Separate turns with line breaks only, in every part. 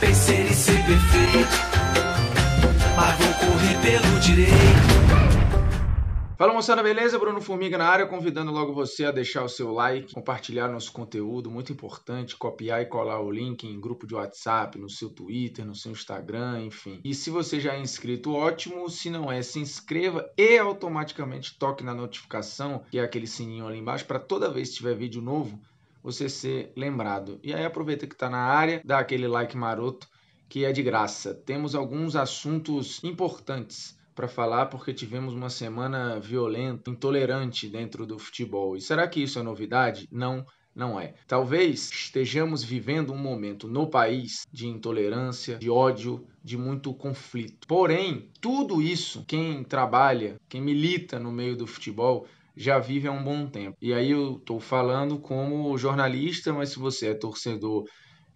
vencer e ser perfeito. Mas vou correr pelo direito. Fala moçada, beleza? Bruno Formiga na área, convidando logo você a deixar o seu like, compartilhar nosso conteúdo, muito importante, copiar e colar o link em grupo de WhatsApp, no seu Twitter, no seu Instagram, enfim. E se você já é inscrito, ótimo, se não é, se inscreva e automaticamente toque na notificação, que é aquele sininho ali embaixo, para toda vez que tiver vídeo novo, você ser lembrado. E aí aproveita que está na área, dá aquele like maroto que é de graça. Temos alguns assuntos importantes para falar porque tivemos uma semana violenta, intolerante dentro do futebol. E será que isso é novidade? Não, não é. Talvez estejamos vivendo um momento no país de intolerância, de ódio, de muito conflito. Porém, tudo isso, quem trabalha, quem milita no meio do futebol, já vive há um bom tempo. E aí eu estou falando como jornalista, mas se você é torcedor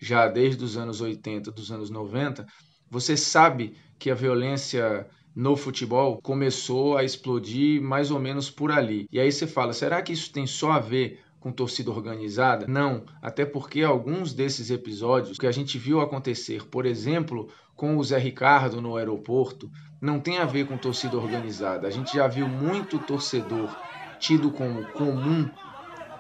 já desde os anos 80, dos anos 90, você sabe que a violência no futebol começou a explodir mais ou menos por ali. E aí você fala, será que isso tem só a ver com torcida organizada? Não, até porque alguns desses episódios que a gente viu acontecer, por exemplo, com o Zé Ricardo no aeroporto, não tem a ver com torcida organizada. A gente já viu muito torcedor tido como comum,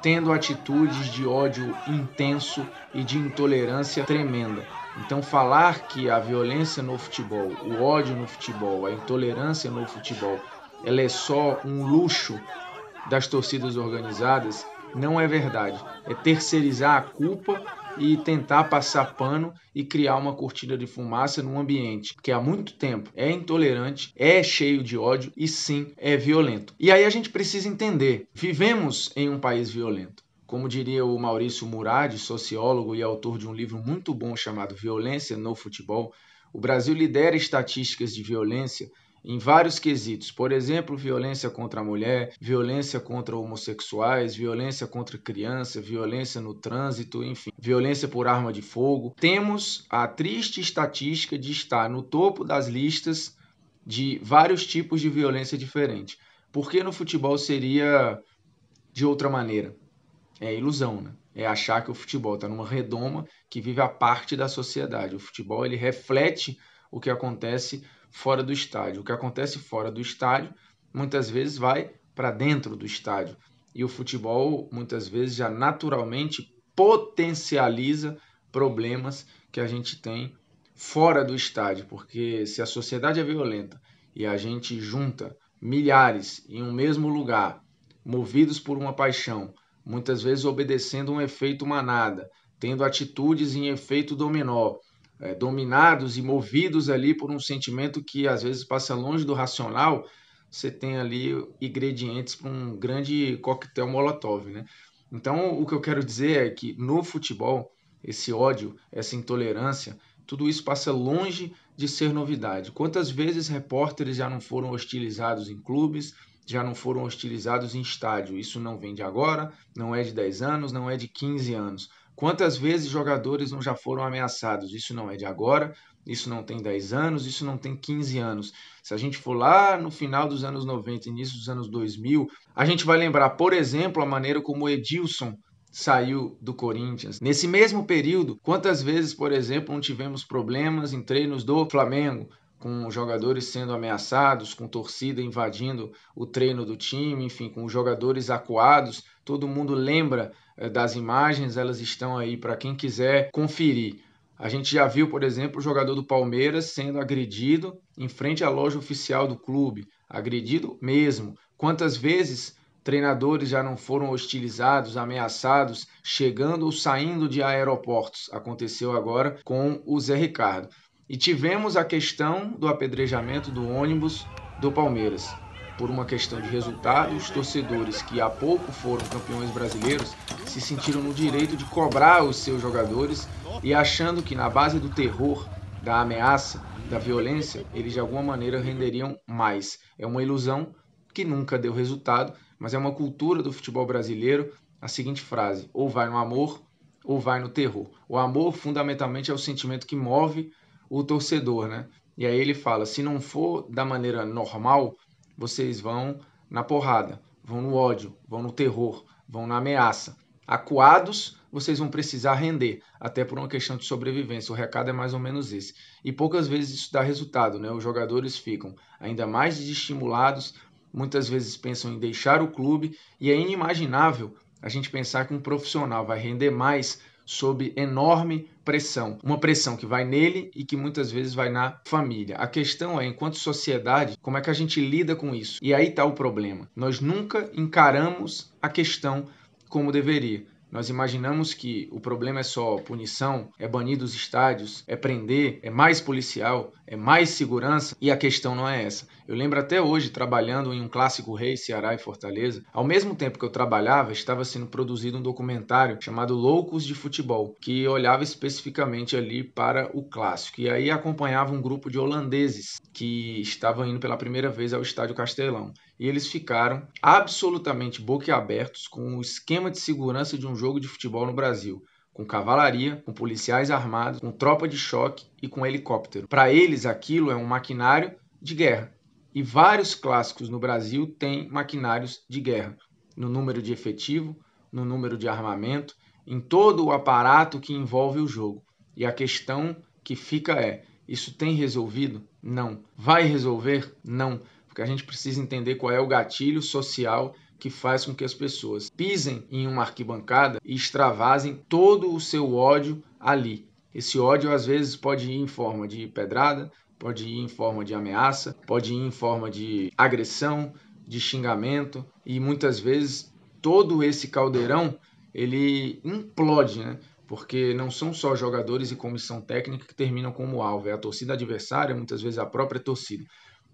tendo atitudes de ódio intenso e de intolerância tremenda. Então, falar que a violência no futebol, o ódio no futebol, a intolerância no futebol, ela é só um luxo das torcidas organizadas não é verdade. É terceirizar a culpa e tentar passar pano e criar uma cortina de fumaça num ambiente que há muito tempo é intolerante, é cheio de ódio e sim é violento. E aí a gente precisa entender: vivemos em um país violento. Como diria o Maurício Murad, sociólogo e autor de um livro muito bom chamado Violência no Futebol, o Brasil lidera estatísticas de violência em vários quesitos, por exemplo, violência contra a mulher, violência contra homossexuais, violência contra criança, violência no trânsito, enfim, violência por arma de fogo. Temos a triste estatística de estar no topo das listas de vários tipos de violência diferente. Por que no futebol seria de outra maneira? É ilusão, né? É achar que o futebol está numa redoma que vive a parte da sociedade. O futebol ele reflete o que acontece fora do estádio. O que acontece fora do estádio muitas vezes vai para dentro do estádio. E o futebol muitas vezes já naturalmente potencializa problemas que a gente tem fora do estádio, porque se a sociedade é violenta e a gente junta milhares em um mesmo lugar, movidos por uma paixão, muitas vezes obedecendo um efeito manada, tendo atitudes em efeito dominó, é, dominados e movidos ali por um sentimento que às vezes passa longe do racional, você tem ali ingredientes para um grande coquetel molotov, né? Então, o que eu quero dizer é que no futebol, esse ódio, essa intolerância, tudo isso passa longe de ser novidade. Quantas vezes repórteres já não foram hostilizados em clubes, já não foram hostilizados em estádio? Isso não vem de agora, não é de 10 anos, não é de 15 anos. Quantas vezes jogadores não já foram ameaçados? Isso não é de agora, isso não tem 10 anos, isso não tem 15 anos. Se a gente for lá no final dos anos 90, início dos anos 2000, a gente vai lembrar, por exemplo, a maneira como Edilson saiu do Corinthians. Nesse mesmo período, quantas vezes, por exemplo, não tivemos problemas em treinos do Flamengo? com jogadores sendo ameaçados, com torcida invadindo o treino do time, enfim, com jogadores acuados. Todo mundo lembra eh, das imagens, elas estão aí para quem quiser conferir. A gente já viu, por exemplo, o jogador do Palmeiras sendo agredido em frente à loja oficial do clube, agredido mesmo. Quantas vezes treinadores já não foram hostilizados, ameaçados, chegando ou saindo de aeroportos? Aconteceu agora com o Zé Ricardo. E tivemos a questão do apedrejamento do ônibus do Palmeiras. Por uma questão de resultado, os torcedores que há pouco foram campeões brasileiros se sentiram no direito de cobrar os seus jogadores e achando que na base do terror, da ameaça, da violência, eles de alguma maneira renderiam mais. É uma ilusão que nunca deu resultado, mas é uma cultura do futebol brasileiro a seguinte frase: ou vai no amor ou vai no terror. O amor fundamentalmente é o sentimento que move o torcedor, né? E aí ele fala: se não for da maneira normal, vocês vão na porrada, vão no ódio, vão no terror, vão na ameaça. Acuados, vocês vão precisar render, até por uma questão de sobrevivência. O recado é mais ou menos esse. E poucas vezes isso dá resultado, né? Os jogadores ficam ainda mais desestimulados, muitas vezes pensam em deixar o clube, e é inimaginável a gente pensar que um profissional vai render mais sob enorme pressão. Uma pressão que vai nele e que muitas vezes vai na família. A questão é, enquanto sociedade, como é que a gente lida com isso? E aí está o problema. Nós nunca encaramos a questão como deveria. Nós imaginamos que o problema é só punição, é banir dos estádios, é prender, é mais policial, é mais segurança, e a questão não é essa. Eu lembro até hoje, trabalhando em um clássico rei, Ceará e Fortaleza, ao mesmo tempo que eu trabalhava, estava sendo produzido um documentário chamado Loucos de Futebol, que olhava especificamente ali para o clássico. E aí acompanhava um grupo de holandeses que estavam indo pela primeira vez ao Estádio Castelão. E eles ficaram absolutamente boquiabertos com o esquema de segurança de um jogo de futebol no Brasil com cavalaria, com policiais armados, com tropa de choque e com helicóptero. Para eles, aquilo é um maquinário de guerra e vários clássicos no Brasil têm maquinários de guerra, no número de efetivo, no número de armamento, em todo o aparato que envolve o jogo. E a questão que fica é: isso tem resolvido? Não. Vai resolver? Não. Porque a gente precisa entender qual é o gatilho social que faz com que as pessoas pisem em uma arquibancada e extravasem todo o seu ódio ali. Esse ódio às vezes pode ir em forma de pedrada, pode ir em forma de ameaça, pode ir em forma de agressão, de xingamento e muitas vezes todo esse caldeirão ele implode, né? Porque não são só jogadores e comissão técnica que terminam como alvo, é a torcida adversária, muitas vezes a própria torcida.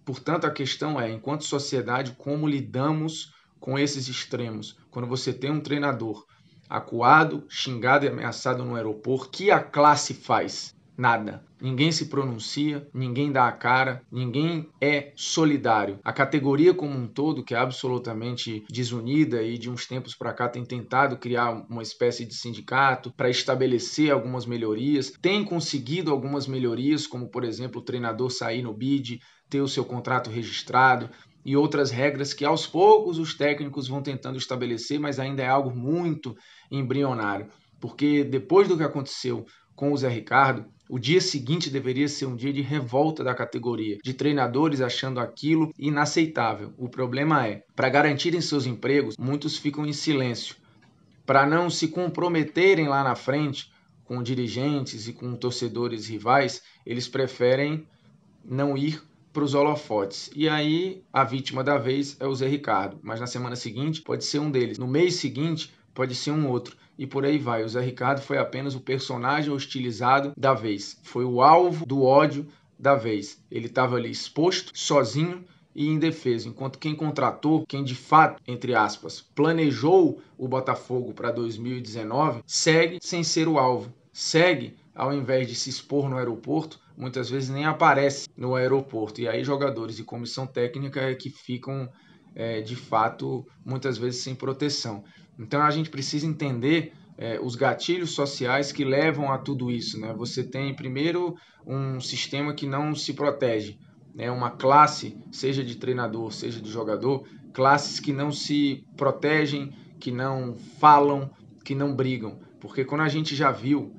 Portanto, a questão é, enquanto sociedade, como lidamos com esses extremos? Quando você tem um treinador acuado, xingado e ameaçado no aeroporto, que a classe faz? Nada. Ninguém se pronuncia, ninguém dá a cara, ninguém é solidário. A categoria como um todo, que é absolutamente desunida e de uns tempos para cá tem tentado criar uma espécie de sindicato para estabelecer algumas melhorias, tem conseguido algumas melhorias, como por exemplo o treinador sair no bid, ter o seu contrato registrado, e outras regras que aos poucos os técnicos vão tentando estabelecer, mas ainda é algo muito embrionário. Porque depois do que aconteceu com o Zé Ricardo, o dia seguinte deveria ser um dia de revolta da categoria, de treinadores achando aquilo inaceitável. O problema é, para garantirem seus empregos, muitos ficam em silêncio. Para não se comprometerem lá na frente com dirigentes e com torcedores rivais, eles preferem não ir para os holofotes. E aí a vítima da vez é o Zé Ricardo, mas na semana seguinte pode ser um deles. No mês seguinte pode ser um outro. E por aí vai. O Zé Ricardo foi apenas o personagem hostilizado da vez. Foi o alvo do ódio da vez. Ele estava ali exposto, sozinho e indefeso, enquanto quem contratou, quem de fato, entre aspas, planejou o Botafogo para 2019, segue sem ser o alvo. Segue, ao invés de se expor no aeroporto, muitas vezes nem aparece no aeroporto. E aí jogadores e comissão técnica é que ficam é, de fato, muitas vezes sem proteção. Então a gente precisa entender é, os gatilhos sociais que levam a tudo isso. Né? Você tem, primeiro, um sistema que não se protege, né? uma classe, seja de treinador, seja de jogador, classes que não se protegem, que não falam, que não brigam. Porque quando a gente já viu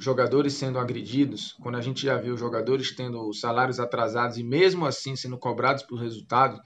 jogadores sendo agredidos, quando a gente já viu jogadores tendo salários atrasados e mesmo assim sendo cobrados por resultado,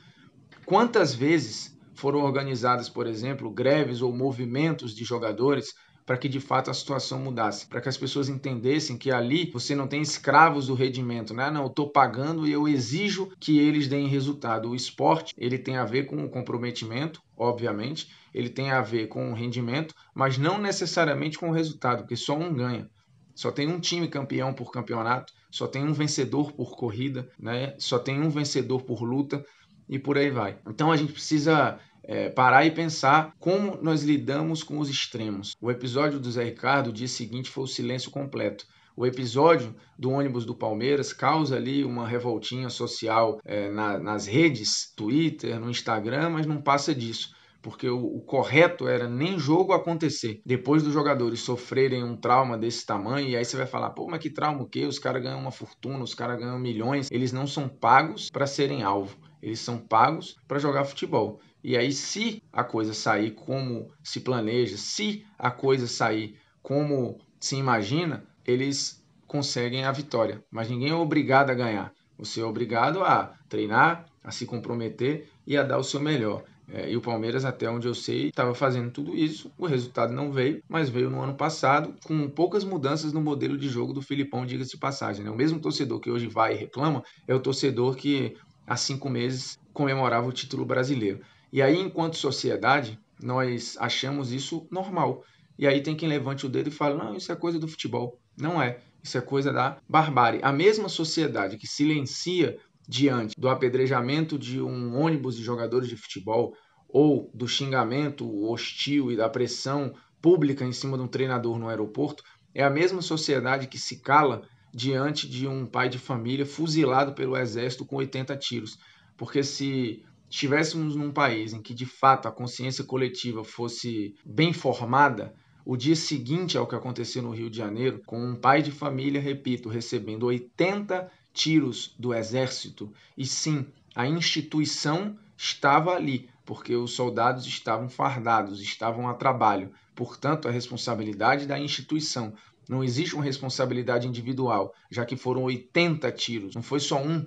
Quantas vezes foram organizadas, por exemplo, greves ou movimentos de jogadores para que de fato a situação mudasse, para que as pessoas entendessem que ali você não tem escravos do rendimento, né? Não, eu estou pagando e eu exijo que eles deem resultado. O esporte ele tem a ver com o comprometimento, obviamente, ele tem a ver com o rendimento, mas não necessariamente com o resultado, porque só um ganha. Só tem um time campeão por campeonato, só tem um vencedor por corrida, né? Só tem um vencedor por luta e por aí vai. Então a gente precisa é, parar e pensar como nós lidamos com os extremos. O episódio do Zé Ricardo, o dia seguinte, foi o silêncio completo. O episódio do ônibus do Palmeiras causa ali uma revoltinha social é, na, nas redes, Twitter, no Instagram, mas não passa disso. Porque o, o correto era nem jogo acontecer. Depois dos jogadores sofrerem um trauma desse tamanho, e aí você vai falar: pô, mas que trauma o quê? Os caras ganham uma fortuna, os caras ganham milhões, eles não são pagos para serem alvo. Eles são pagos para jogar futebol. E aí, se a coisa sair como se planeja, se a coisa sair como se imagina, eles conseguem a vitória. Mas ninguém é obrigado a ganhar. Você é obrigado a treinar, a se comprometer e a dar o seu melhor. É, e o Palmeiras, até onde eu sei, estava fazendo tudo isso. O resultado não veio, mas veio no ano passado, com poucas mudanças no modelo de jogo do Filipão, diga-se de passagem. Né? O mesmo torcedor que hoje vai e reclama é o torcedor que há cinco meses comemorava o título brasileiro. E aí, enquanto sociedade, nós achamos isso normal. E aí tem quem levante o dedo e fale: não, isso é coisa do futebol. Não é. Isso é coisa da barbárie. A mesma sociedade que silencia diante do apedrejamento de um ônibus de jogadores de futebol ou do xingamento hostil e da pressão pública em cima de um treinador no aeroporto, é a mesma sociedade que se cala diante de um pai de família fuzilado pelo exército com 80 tiros. Porque se estivéssemos num país em que de fato a consciência coletiva fosse bem formada, o dia seguinte ao que aconteceu no Rio de Janeiro, com um pai de família, repito, recebendo 80 tiros do exército, e sim, a instituição estava ali, porque os soldados estavam fardados, estavam a trabalho. Portanto, a responsabilidade da instituição, não existe uma responsabilidade individual, já que foram 80 tiros, não foi só um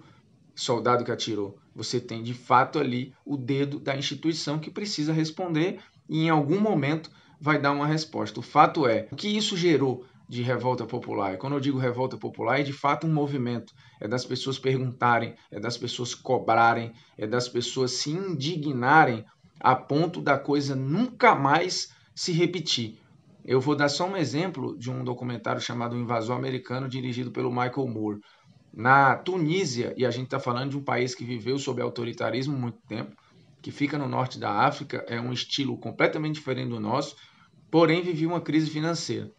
soldado que atirou. Você tem de fato ali o dedo da instituição que precisa responder e em algum momento vai dar uma resposta. O fato é, o que isso gerou de revolta popular? Quando eu digo revolta popular, é de fato um movimento. É das pessoas perguntarem, é das pessoas cobrarem, é das pessoas se indignarem a ponto da coisa nunca mais se repetir. Eu vou dar só um exemplo de um documentário chamado O Invasor Americano, dirigido pelo Michael Moore. Na Tunísia, e a gente está falando de um país que viveu sob autoritarismo muito tempo, que fica no norte da África, é um estilo completamente diferente do nosso, porém vivia uma crise financeira.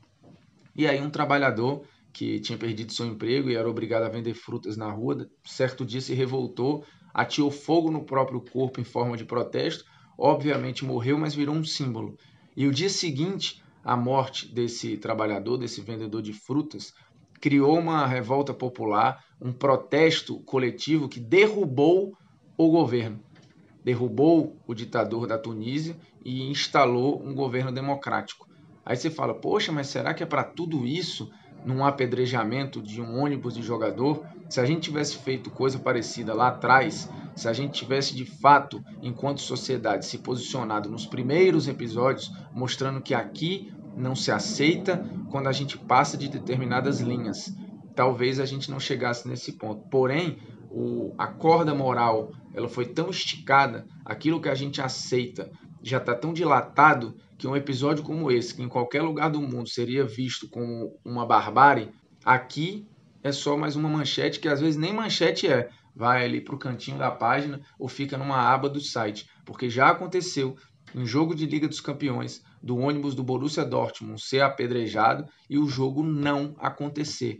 E aí um trabalhador que tinha perdido seu emprego e era obrigado a vender frutas na rua, certo dia se revoltou, atiou fogo no próprio corpo em forma de protesto, obviamente morreu, mas virou um símbolo. E o dia seguinte, a morte desse trabalhador, desse vendedor de frutas, criou uma revolta popular, um protesto coletivo que derrubou o governo, derrubou o ditador da Tunísia e instalou um governo democrático. Aí você fala, poxa, mas será que é para tudo isso, num apedrejamento de um ônibus de jogador? Se a gente tivesse feito coisa parecida lá atrás, se a gente tivesse de fato, enquanto sociedade, se posicionado nos primeiros episódios, mostrando que aqui não se aceita quando a gente passa de determinadas linhas. Talvez a gente não chegasse nesse ponto. Porém, o, a corda moral ela foi tão esticada, aquilo que a gente aceita já está tão dilatado que um episódio como esse, que em qualquer lugar do mundo seria visto como uma barbárie, aqui é só mais uma manchete que às vezes nem manchete é. Vai ali para o cantinho da página ou fica numa aba do site, porque já aconteceu em jogo de Liga dos Campeões do ônibus do Borussia Dortmund ser apedrejado e o jogo não acontecer.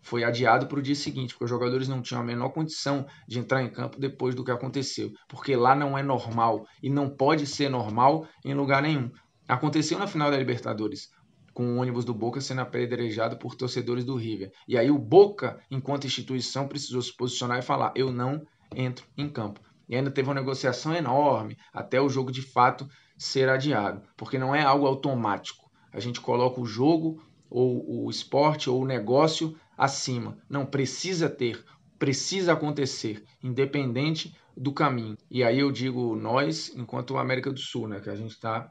Foi adiado para o dia seguinte, porque os jogadores não tinham a menor condição de entrar em campo depois do que aconteceu, porque lá não é normal e não pode ser normal em lugar nenhum. Aconteceu na final da Libertadores, com o ônibus do Boca sendo apedrejado por torcedores do River. E aí o Boca, enquanto instituição, precisou se posicionar e falar: eu não entro em campo. E ainda teve uma negociação enorme até o jogo de fato ser adiado, porque não é algo automático. A gente coloca o jogo ou o esporte ou o negócio acima. Não precisa ter, precisa acontecer, independente do caminho. E aí eu digo nós, enquanto América do Sul, né, que a gente está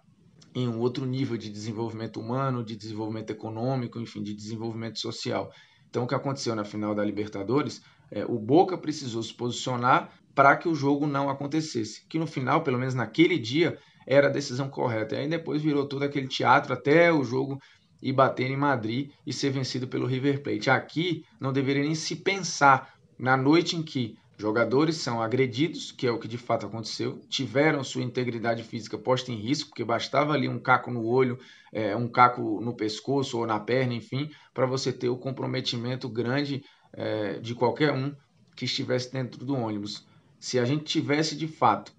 em um outro nível de desenvolvimento humano, de desenvolvimento econômico, enfim, de desenvolvimento social. Então, o que aconteceu na final da Libertadores, é, o Boca precisou se posicionar para que o jogo não acontecesse. Que no final, pelo menos naquele dia, era a decisão correta. E aí depois virou todo aquele teatro até o jogo e bater em Madrid e ser vencido pelo River Plate. Aqui não deveria nem se pensar na noite em que jogadores são agredidos, que é o que de fato aconteceu, tiveram sua integridade física posta em risco, porque bastava ali um caco no olho, é, um caco no pescoço ou na perna, enfim, para você ter o comprometimento grande é, de qualquer um que estivesse dentro do ônibus. Se a gente tivesse de fato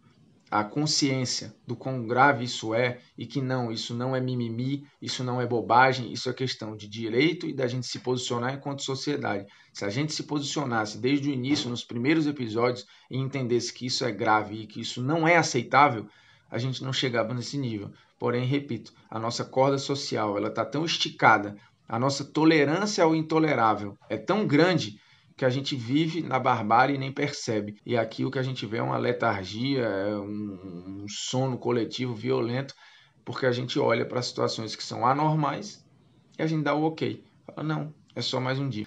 a consciência do quão grave isso é e que não, isso não é mimimi, isso não é bobagem, isso é questão de direito e da gente se posicionar enquanto sociedade. Se a gente se posicionasse desde o início, nos primeiros episódios, e entendesse que isso é grave e que isso não é aceitável, a gente não chegava nesse nível. Porém, repito, a nossa corda social ela está tão esticada, a nossa tolerância ao intolerável é tão grande que a gente vive na barbárie e nem percebe. E aqui o que a gente vê é uma letargia, é um, um sono coletivo violento, porque a gente olha para situações que são anormais e a gente dá o ok. Fala, não, é só mais um dia.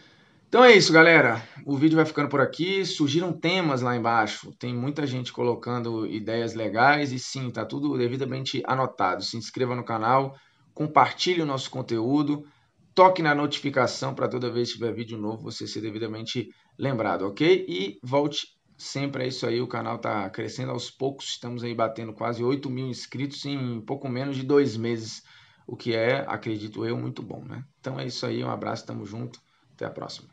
Então é isso, galera. O vídeo vai ficando por aqui. Surgiram temas lá embaixo. Tem muita gente colocando ideias legais e sim, tá tudo devidamente anotado. Se inscreva no canal, compartilhe o nosso conteúdo toque na notificação para toda vez que tiver vídeo novo você ser devidamente lembrado, ok? E volte sempre a é isso aí, o canal está crescendo aos poucos, estamos aí batendo quase 8 mil inscritos em pouco menos de dois meses, o que é, acredito eu, muito bom, né? Então é isso aí, um abraço, tamo junto, até a próxima.